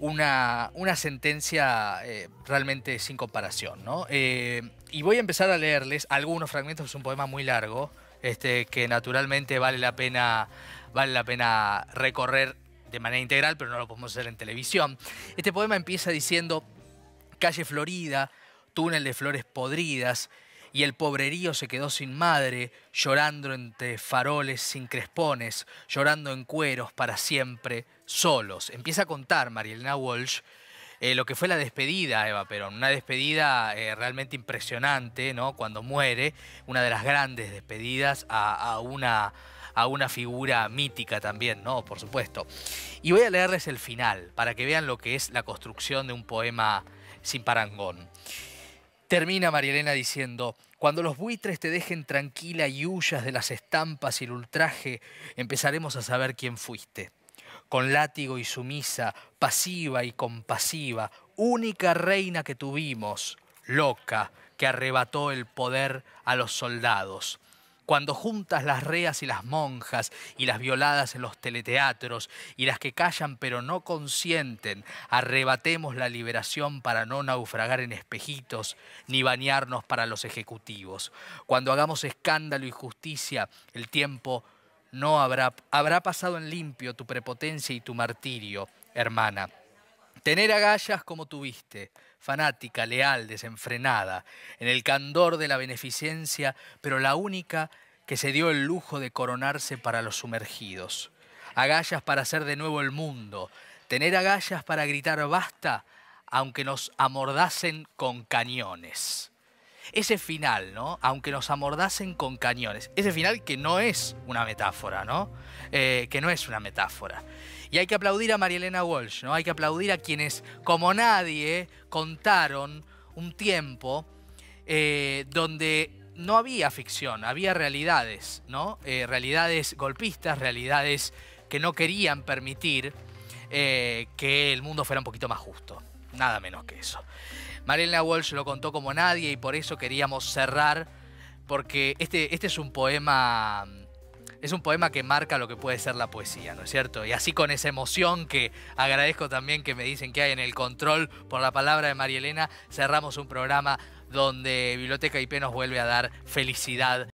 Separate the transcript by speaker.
Speaker 1: una, sentencia eh, realmente sin comparación. Eh, y voy a empezar a leerles algunos fragmentos, es un poema muy largo, este, que naturalmente vale la pena, vale la pena recorrer de manera integral, pero no lo podemos hacer en televisión. Este poema empieza diciendo, calle Florida, túnel de flores podridas, y el pobrerío se quedó sin madre, llorando entre faroles sin crespones, llorando en cueros para siempre, solos. Empieza a contar Marielena Walsh eh, lo que fue la despedida a Eva Perón, una despedida eh, realmente impresionante, ¿no? Cuando muere, una de las grandes despedidas a, a, una, a una figura mítica también, ¿no? Por supuesto. Y voy a leerles el final, para que vean lo que es la construcción de un poema sin parangón. Termina Marielena diciendo, cuando los buitres te dejen tranquila y huyas de las estampas y el ultraje, empezaremos a saber quién fuiste. Con látigo y sumisa, pasiva y compasiva, única reina que tuvimos, loca, que arrebató el poder a los soldados cuando juntas las reas y las monjas, y las violadas en los teleteatros, y las que callan pero no consienten, arrebatemos la liberación para no naufragar en espejitos, ni bañarnos para los ejecutivos. Cuando hagamos escándalo y justicia, el tiempo no habrá, habrá pasado en limpio tu prepotencia y tu martirio, hermana Tener agallas como tuviste, fanática, leal, desenfrenada, en el candor de la beneficencia, pero la única que se dio el lujo de coronarse para los sumergidos. Agallas para hacer de nuevo el mundo, tener agallas para gritar basta, aunque nos amordasen con cañones ese final, ¿no? Aunque nos amordasen con cañones. Ese final que no es una metáfora, ¿no? Eh, que no es una metáfora. Y hay que aplaudir a Marielena Walsh, ¿no? Hay que aplaudir a quienes, como nadie, contaron un tiempo eh, donde no había ficción, había realidades, ¿no? Eh, realidades golpistas, realidades que no querían permitir que el mundo fuera un poquito más justo. Nada menos que eso. Marielena Walsh lo contó como nadie y por eso queríamos cerrar, porque este, este es un poema es un poema que marca lo que puede ser la poesía, ¿no es cierto? Y así con esa emoción que agradezco también que me dicen que hay en el control por la palabra de María Elena, cerramos un programa donde Biblioteca IP nos vuelve a dar felicidad.